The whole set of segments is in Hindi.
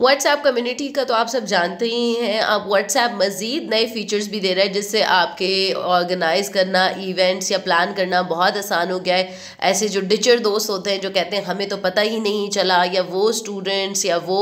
व्हाट्सएप कम्युनिटी का तो आप सब जानते ही हैं आप व्हाट्सएप मज़ीद नए फीचर्स भी दे रहा है जिससे आपके ऑर्गेनाइज करना इवेंट्स या प्लान करना बहुत आसान हो गया है ऐसे जो डिचर दोस्त होते हैं जो कहते हैं हमें तो पता ही नहीं चला या वो स्टूडेंट्स या वो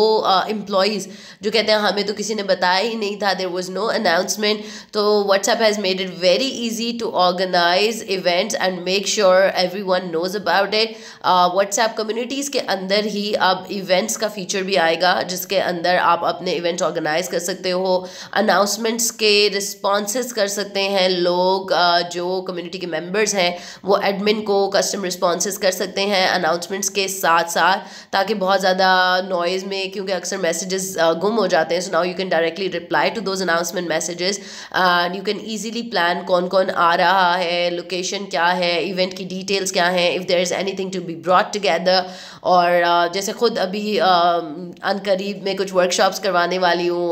एम्प्लॉयज़ जो कहते हैं हमें तो किसी ने बताया ही नहीं था देर वॉज़ नो अनाउंसमेंट तो WhatsApp has made it very easy to organise events and make sure everyone knows about it WhatsApp communities के अंदर ही अब इवेंट्स का फीचर भी आएगा जिस के अंदर आप अपने इवेंट ऑर्गेनाइज कर सकते हो अनाउंसमेंट्स के रिस्पॉन्स कर सकते हैं लोग जो कम्युनिटी के मेंबर्स हैं वो एडमिन को कस्टम रिस्पॉन्स कर सकते हैं अनाउंसमेंट्स के साथ साथ ताकि बहुत ज़्यादा नॉइज़ में क्योंकि अक्सर मैसेजेस गुम हो जाते हैं so now you can directly reply to those announcement messages you can easily plan कौन कौन आ रहा है लोकेशन क्या है इवेंट की डिटेल्स क्या हैं if there is anything to be brought together और uh, जैसे खुद अभी अनकरी करीब में कुछ वर्कशॉप्स करवाने वाली हूँ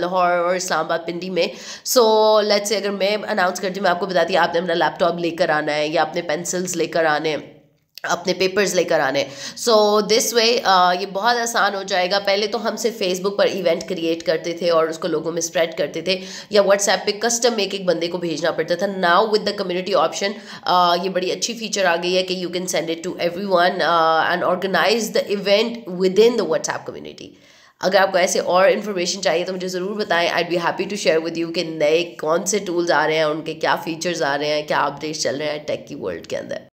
लाहौर और इस्लामाबाद पिंडी में सो लेट्स से अगर मैं अनाउंस करती हूँ मैं आपको बताती हूँ आपने अपना लैपटॉप लेकर आना है या अपने पेंसिल्स लेकर आने अपने पेपर्स लेकर आने सो दिस वे ये बहुत आसान हो जाएगा पहले तो हम सिर्फ फेसबुक पर इवेंट क्रिएट करते थे और उसको लोगों में स्प्रेड करते थे या व्हाट्सएप पे कस्टम एक एक बंदे को भेजना पड़ता था now with the community option ये बड़ी अच्छी फीचर आ गई है कि you can send it to everyone and organise the event within the WhatsApp community अगर आपको ऐसे और इन्फॉर्मेशन चाहिए तो मुझे ज़रूर बताएं I be happy to share with you कि नए कौन से टूल्स आ रहे हैं उनके क्या फीचर्स आ रहे हैं क्या अपडेट्स चल रहे हैं टेक की वर्ल्ड के अंदर